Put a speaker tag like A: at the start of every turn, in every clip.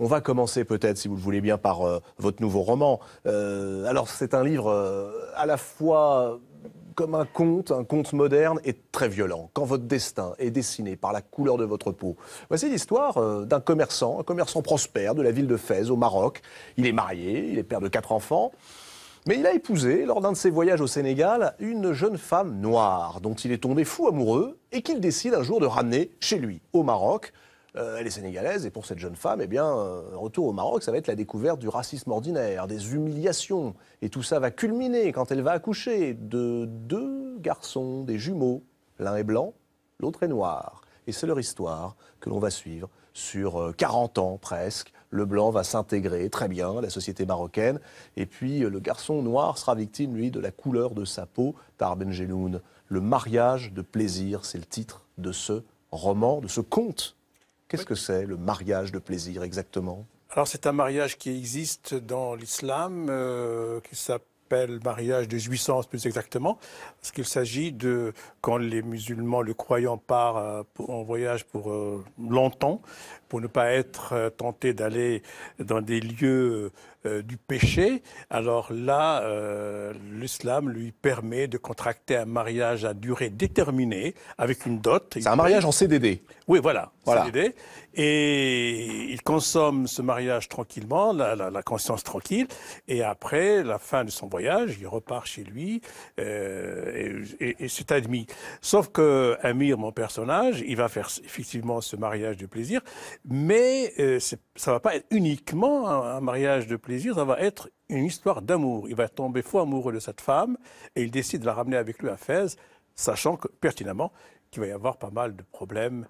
A: On va commencer peut-être, si vous le voulez bien, par euh, votre nouveau roman. Euh, alors c'est un livre euh, à la fois comme un conte, un conte moderne et très violent. Quand votre destin est dessiné par la couleur de votre peau. Voici l'histoire d'un commerçant, un commerçant prospère de la ville de Fès au Maroc. Il est marié, il est père de quatre enfants. Mais il a épousé, lors d'un de ses voyages au Sénégal, une jeune femme noire dont il est tombé fou amoureux et qu'il décide un jour de ramener chez lui, au Maroc. Euh, elle est sénégalaise et pour cette jeune femme, eh bien, euh, retour au Maroc, ça va être la découverte du racisme ordinaire, des humiliations. Et tout ça va culminer quand elle va accoucher de deux garçons, des jumeaux. L'un est blanc, l'autre est noir. Et c'est leur histoire que l'on va suivre sur 40 euh, ans presque. Le blanc va s'intégrer très bien à la société marocaine. Et puis le garçon noir sera victime, lui, de la couleur de sa peau par Benjeloun. Le mariage de plaisir, c'est le titre de ce roman, de ce conte Qu'est-ce que c'est le mariage de plaisir exactement
B: Alors c'est un mariage qui existe dans l'islam, euh, qui s'appelle mariage de jouissance, plus exactement, parce qu'il s'agit de, quand les musulmans, le croyant, part euh, en voyage pour euh, longtemps, pour ne pas être tenté d'aller dans des lieux euh, du péché, alors là, euh, l'islam lui permet de contracter un mariage à durée déterminée avec une dot. C'est un mariage en CDD. Oui, voilà, Et il consomme ce mariage tranquillement, la, conscience tranquille. Et après, la fin de son voyage, il repart chez lui euh, et, c'est admis. Sauf que Amir, mon personnage, il va faire effectivement ce mariage de plaisir, mais ça ne va pas être uniquement un mariage de plaisir plaisir, ça va être une histoire d'amour. Il va tomber fou amoureux de cette femme et il décide de la ramener avec lui à Fès, sachant pertinemment qu'il va y avoir pas mal de problèmes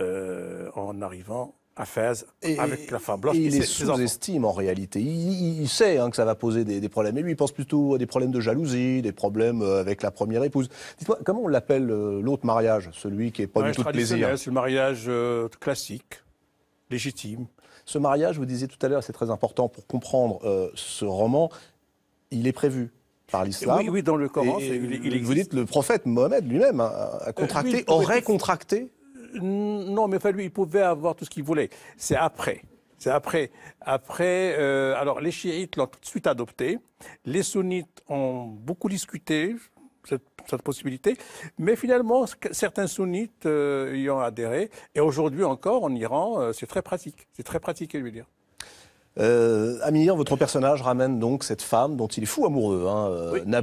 B: euh, en arrivant à Fès avec la femme blanche. il les sous-estime
A: en réalité. Il, sait hein, que ça va poser des, problèmes. Et lui, il pense plutôt à des problèmes de jalousie, des problèmes euh, avec la première épouse. Dites-moi, comment on l'appelle euh, l'autre mariage Celui qui est pas du tout plaisir. C'est
B: le mariage classique, légitime. Ce
A: mariage, vous disiez tout à l'heure, c'est très important pour comprendre euh, ce roman, il est prévu
B: par l'islam. Oui, oui, dans le Coran. vous dites, le
A: prophète Mohamed lui-même hein, a, euh, contracté, aurait
B: contracté Non, mais lui, il pouvait avoir tout ce qu'il voulait. C'est après. C'est après. Après, euh, alors les chiites l'ont tout de suite adopté. Les sunnites ont beaucoup discuté cette, possibilité. Mais finalement, certains sunnites euh, y ont adhéré. Et aujourd'hui encore, en Iran, euh, c'est très pratique. C'est très pratique, je veux dire.
A: Euh, Amir, votre personnage ramène donc cette femme dont il est fou amoureux, hein,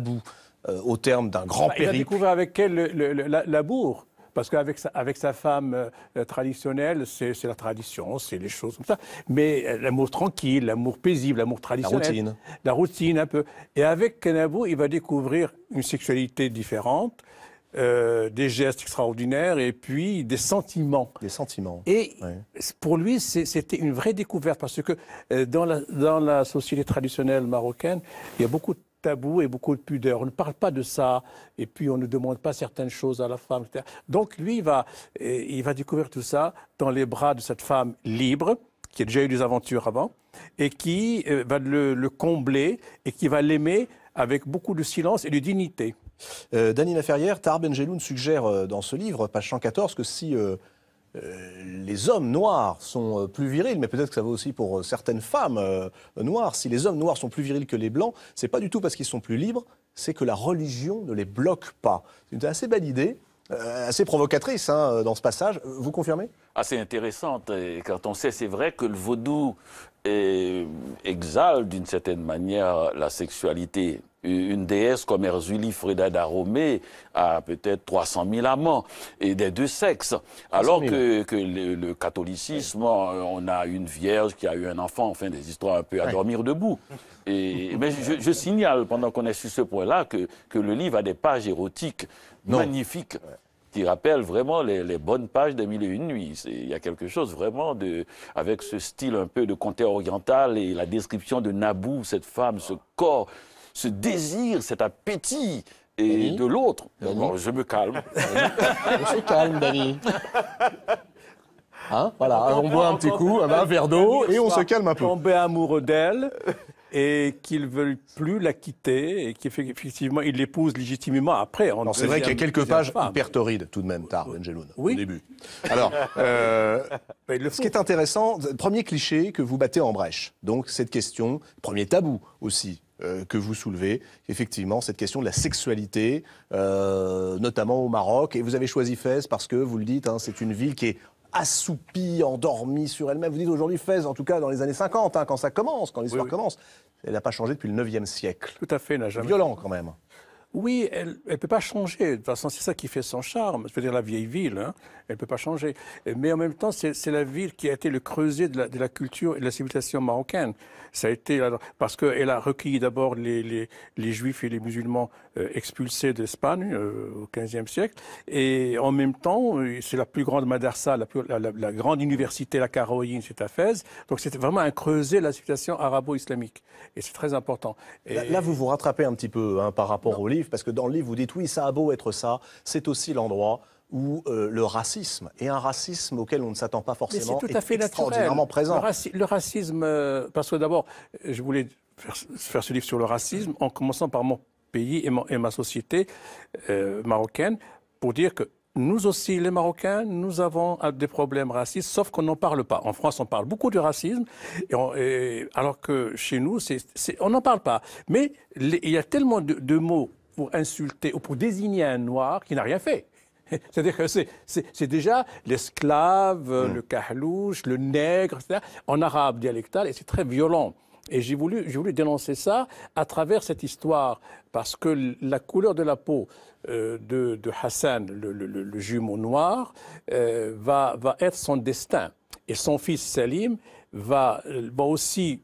A: au terme d'un grand périple. Bah, il a
B: découvert avec elle la, la bourre parce qu'avec sa, avec sa femme euh, euh, traditionnelle, c'est la tradition, c'est les choses comme ça. Mais euh, l'amour tranquille, l'amour paisible, l'amour traditionnel. La routine. La routine un peu. Et avec Kenabo, il va découvrir une sexualité différente. des gestes extraordinaires et puis des sentiments. Des sentiments. Et pour lui, c'était une vraie découverte parce que dans la, dans la société traditionnelle marocaine, il y a beaucoup de tabou et beaucoup de pudeur. On ne parle pas de ça, et puis on ne demande pas certaines choses à la femme, Donc lui, il va, il va découvrir tout ça dans les bras de cette femme libre, qui a déjà eu des aventures avant, et qui euh, va le, combler, et qui va l'aimer avec beaucoup de silence et de dignité. Euh, Daniela
A: Ferrière, Tar suggère euh, dans ce livre, page 114, que si euh, les hommes noirs sont euh, plus virils, mais peut-être que ça vaut aussi pour euh, certaines femmes noires. Si les hommes noirs sont plus virils que les blancs, c'est pas du tout parce qu'ils sont plus libres, c'est que la religion ne les bloque pas. C'est une assez belle idée, assez provocatrice hein, dans ce passage. Vous confirmez
C: Assez intéressante. quand on sait, c'est vrai que le vaudou exhale d'une certaine manière la sexualité une déesse comme Erzuli Freda d'Aromé a peut-être 300 000 amants et des deux sexes. Alors que, le, catholicisme, on a une vierge qui a eu un enfant, enfin des histoires un peu à dormir debout. mais je, signale, pendant qu'on est sur ce point-là, que, le livre a des pages érotiques magnifiques. qui rappellent vraiment les, bonnes pages des Mille et Une Nuits. Il y a quelque chose vraiment de, avec ce style un peu de conte oriental et la description de Naboo, cette femme, ce corps, ce désir, cet appétit et de l'autre. je me calme. Je
A: se calme,
D: Dani. Hein voilà, on, boit un petit coup, un,
C: verre d'eau et
B: on se calme un peu. Tombé amoureux d'elle et qu'ils veulent plus la quitter et qu'effectivement il l'épouse légitimement après. c'est vrai qu'il y a quelques pages
A: hyper torrides tout de même tard Benjeloun oui. au début. Alors euh,
B: ce qui est intéressant, premier cliché que
A: vous battez en brèche, donc cette question, premier tabou aussi euh, que vous soulevez, effectivement, cette question de la sexualité, euh, notamment au Maroc. Et vous avez choisi Fès parce que, vous le dites, hein, c'est une ville qui est assoupie, endormie sur elle-même. Vous dites aujourd'hui Fès, en tout cas dans les années 50, hein, quand ça commence, quand l'histoire commence, elle n'a pas changé depuis le 9e siècle.
B: Tout à fait, n'a jamais. Violent quand même. Oui, elle ne peut pas changer. De toute façon, c'est ça qui fait son charme. cest à dire, la vieille ville, hein, elle ne peut pas changer. Mais en même temps, c'est la ville qui a été le creuset de la, culture et de la civilisation marocaine. Ça a été parce qu'elle a recueilli d'abord les, juifs et les musulmans euh, expulsés d'Espagne euh, au XVe siècle. Et en même temps, euh, c'est la plus grande madarsa, la, grande université, la caroïne c'est à Fès. Donc c'était vraiment un creuset de la civilisation arabo-islamique. Et c'est très important. Là, vous vous rattrapez un petit
A: peu hein, par rapport au livre parce que dans le livre, vous dites oui, ça a beau être ça, c'est aussi l'endroit où euh, le racisme, et un racisme auquel on ne s'attend pas
B: forcément, est, tout à fait extraordinairement présent. Le, racisme, euh, parce que d'abord, euh, je voulais faire, ce livre sur le racisme en commençant par mon pays et, ma société marocaine, pour dire que nous aussi, les Marocains, nous avons des problèmes racistes, sauf qu'on n'en parle pas. En France, on parle beaucoup du racisme, et alors que chez nous, on n'en parle pas. Mais il y a tellement de, de mots pour insulter ou pour désigner un noir qui n'a rien fait. C'est-à-dire que c'est déjà l'esclave, euh, le kahlouche, mm. le nègre, en arabe dialectal, et c'est très violent. Et j'ai voulu, voulu, dénoncer ça à travers cette histoire, parce que la couleur de la peau euh, de, Hassan, le, jumeau noir, euh, va, va, être son destin. Et son fils Salim va, va aussi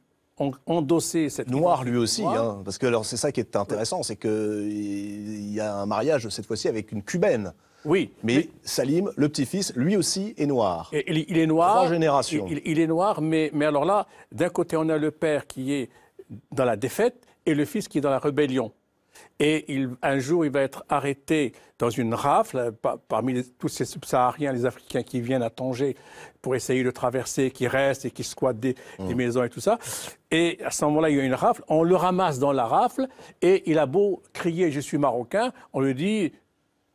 B: endosser cette noir lui aussi hein, parce que alors c'est ça qui est intéressant
A: c'est qu'il y a un mariage cette fois-ci avec une cubaine oui mais, Salim le petit-fils lui aussi est noir
B: il, est noir trois il, est noir mais mais alors là d'un côté on a le père qui est dans la défaite et le fils qui est dans la rébellion et un jour, il va être arrêté dans une rafle parmi tous ces subsahariens, les Africains qui viennent à Tanger pour essayer de traverser, qui restent et qui squattent des, mm. maisons et tout ça. Et à ce moment-là, il y a une rafle. On le ramasse dans la rafle et il a beau crier Je suis marocain on lui dit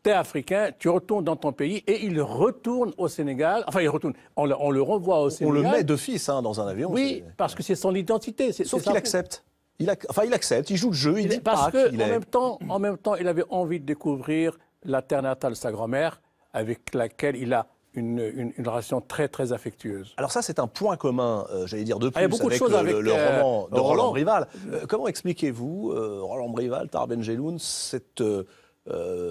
B: t'es africain, tu retournes dans ton pays et il retourne au Sénégal. Enfin, il retourne. On le, renvoie au Sénégal. On le met de hein, dans un avion. Oui, parce que c'est son identité. Sauf qu'il accepte. Il, enfin, il accepte, il joue le jeu, il est Parce qu'en même, temps, en même temps, il avait envie de découvrir la terre natale de sa grand-mère, avec laquelle il a une, relation très très affectueuse. Alors ça c'est un point commun, euh, j'allais dire
A: de ah, beaucoup avec, de le, le, euh, roman de Roland, rival euh, comment expliquez-vous, Roland Brival, Tar cette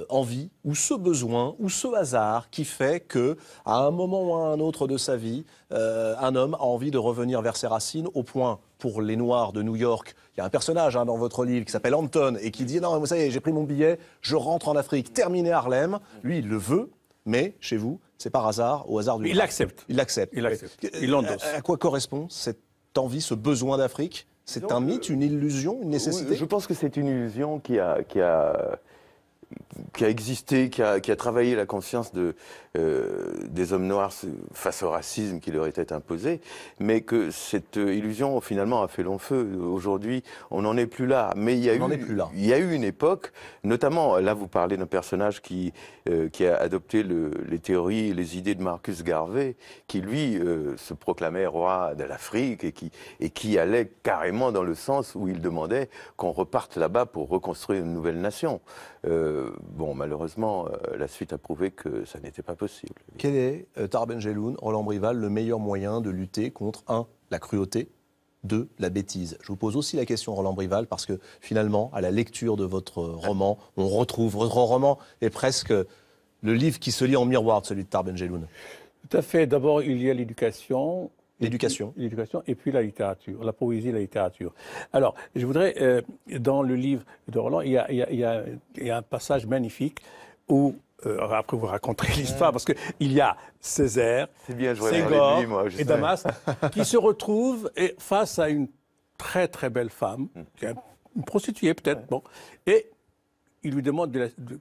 A: envie ou ce besoin ou ce hasard qui fait que à un moment ou à un autre de sa vie, un homme a envie de revenir vers ses racines au point pour les Noirs de New York il y a un personnage hein, dans votre livre qui s'appelle Anton et qui dit Non, vous savez, j'ai pris mon billet, je rentre en Afrique, terminé Harlem. Lui, il le veut, mais chez vous, c'est par hasard, au hasard du. Il accepte Il l'accepte. Il l'accepte. Il l'endosse. À quoi correspond cette envie, ce besoin d'Afrique C'est un mythe, une illusion, une nécessité Je pense que c'est
D: une illusion qui a, qui a qui a existé, qui a, travaillé la conscience de, euh, des hommes noirs face au racisme qui leur était imposé, mais que cette euh, illusion finalement a fait long feu. Aujourd'hui, on n'en est plus là. Mais il y a eu, il eu une époque, notamment là, vous parlez d'un personnage qui euh, qui a adopté les théories, les idées de Marcus Garvey, qui lui se proclamait roi de l'Afrique et qui et qui allait carrément dans le sens où il demandait qu'on reparte là-bas pour reconstruire une nouvelle nation. Euh, bon, malheureusement, euh, la suite a prouvé que ça n'était pas possible.
A: Quel est, euh, Tarben Geloun, Roland Brival, le meilleur moyen de lutter contre, un, la cruauté, deux, la bêtise. Je vous pose aussi la question, Roland Brival, parce que finalement, à la lecture de votre roman, on retrouve, votre roman est presque le livre qui se lit en miroir celui
B: de Geloun. Tout à fait. D'abord, il y a l'éducation, L'éducation. L'éducation et puis la littérature, la poésie la littérature. Alors, je voudrais, euh, dans le livre de Roland, il y a, un passage magnifique où euh, après vous raconterez l'histoire, parce qu'il y a Césaire, Ségor et Damas qui se retrouvent face à une très très belle femme, hmm. une prostituée peut-être, bon, et il lui demande de, la, de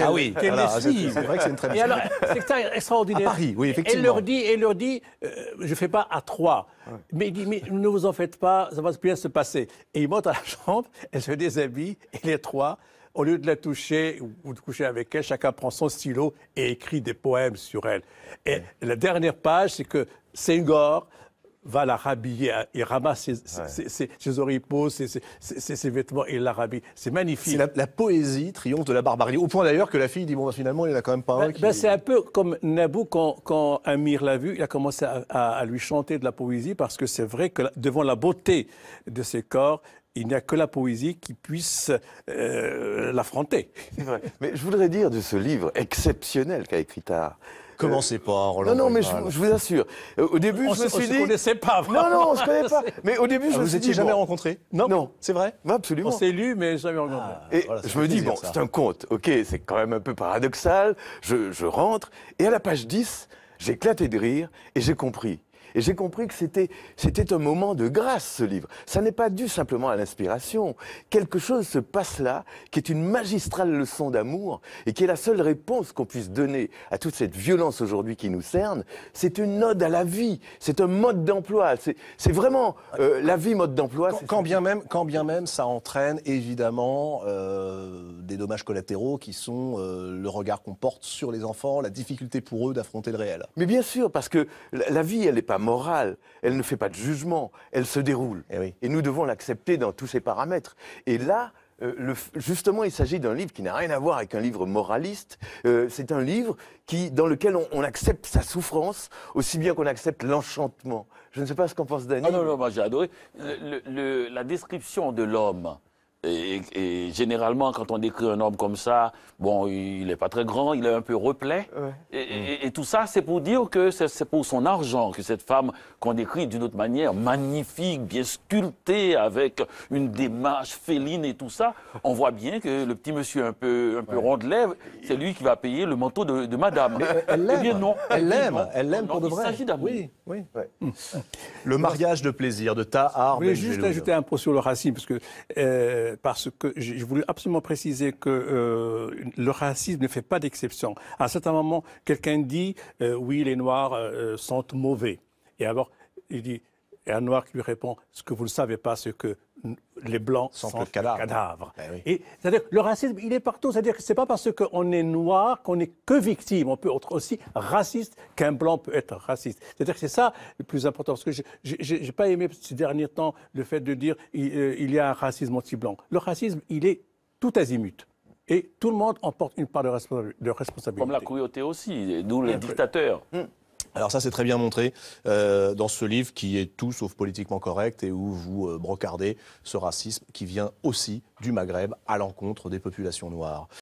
B: ah oui, ah C'est vrai que c'est une très Et alors, c'est extraordinaire. À Paris, oui, effectivement. Elle leur dit, elle leur dit je ne fais pas à trois. Mais il dit, mais ne vous en faites pas, ça va bien se passer. Et il monte à la chambre, elle se déshabille, et les trois au lieu de la toucher ou de coucher avec elle, chacun prend son stylo et écrit des poèmes sur elle. Et la dernière page, c'est que Senghor va la rhabiller, hein, il ramasse ses, ses, oripeaux, ses, vêtements et la rhabille. C'est magnifique. La, poésie triomphe de la barbarie, au point d'ailleurs que la fille dit, bon, bah, finalement, il n'y en a quand même pas un ben, qui... Ben, c'est un peu comme Naboo, quand, Amir l'a vu, il a commencé à, lui chanter de la poésie, parce que c'est vrai que devant la beauté de ses corps, il n'y a que la poésie qui puisse
D: euh, l'affronter. Mais je voudrais dire de ce livre exceptionnel qu'a écrit Tard, Commencez pas, Roland. Non, non, mais je, vous assure. Euh, au début, on je me ne connaissait pas. Non, non, on se pas. Mais au début, je ah, vous suis jamais rencontré Non. non. C'est vrai bah, Absolument. On s'est
B: lu, mais jamais rencontré.
D: Ah, et je me dis, bon, c'est un conte. Ok, c'est quand même un peu paradoxal. Je, je rentre. Et à la page 10, j'éclatais de rire et j'ai compris. Et j'ai compris que c'était, c'était un moment de grâce, ce livre. Ça n'est pas dû simplement à l'inspiration. Quelque chose se passe là, qui est une magistrale leçon d'amour, et qui est la seule réponse qu'on puisse donner à toute cette violence aujourd'hui qui nous cerne. C'est une ode à la vie, c'est un mode d'emploi. C'est, vraiment euh, la vie, mode d'emploi. Quand, bien même, quand bien même, ça entraîne évidemment
A: euh, des dommages collatéraux qui sont euh, le regard qu'on porte sur les enfants, la difficulté
D: pour eux d'affronter le réel. Mais bien sûr, parce que la, vie, elle n'est pas morale, elle ne fait pas de jugement, elle se déroule. Eh Et, nous devons l'accepter dans tous ses paramètres. Et là, euh, justement, il s'agit d'un livre qui n'a rien à voir avec un livre moraliste. Euh, c'est un livre qui, dans lequel on, accepte sa souffrance aussi bien qu'on accepte l'enchantement. Je ne sais pas ce qu'on pense Daniel. Ah non,
C: non, moi j'ai adoré. la description de l'homme et, généralement, quand on décrit un homme comme ça, bon, il n'est pas très grand, il est un peu replet. Mm. Et, tout ça, c'est pour dire que c'est pour son argent que cette femme qu'on décrit d'une autre manière, magnifique, bien sculptée, avec une démarche féline et tout ça, on voit bien que le petit monsieur un peu, un peu rond de lèvres, c'est lui qui va payer le manteau de, madame. elle eh l'aime, non, elle l'aime, elle l'aime pour de vrai. Il s'agit d'amour. Oui,
D: oui. Mm.
B: Le mariage de plaisir de Tahar. Je voulais ben juste ajouter un peu sur le racisme, parce que... Euh, euh, parce que je voulais absolument préciser que euh, le racisme ne fait pas d'exception. À un certain moment, quelqu'un dit euh, oui, les Noirs sont mauvais. Et alors, il dit et un noir qui lui répond Ce que vous ne savez pas, c'est que les blancs sont, sont cadavres. Ben c'est-à-dire le racisme, il est partout. C'est-à-dire que c'est pas parce qu'on est noir qu'on n'est que victime. On peut être aussi raciste qu'un blanc peut être raciste. C'est-à-dire que c'est ça le plus important. Parce que j'ai n'ai pas aimé ces derniers temps le fait de dire euh, il, y a un racisme anti-blanc. Le racisme, il est tout azimut. Et tout le monde en porte une part de, responsabilité. Comme
C: la cruauté aussi, d'où les dictateurs. Hmm.
A: Alors ça, c'est très bien montré euh, dans ce livre qui est tout sauf politiquement correct et où vous euh, brocardez ce racisme qui vient aussi du Maghreb à l'encontre des populations noires.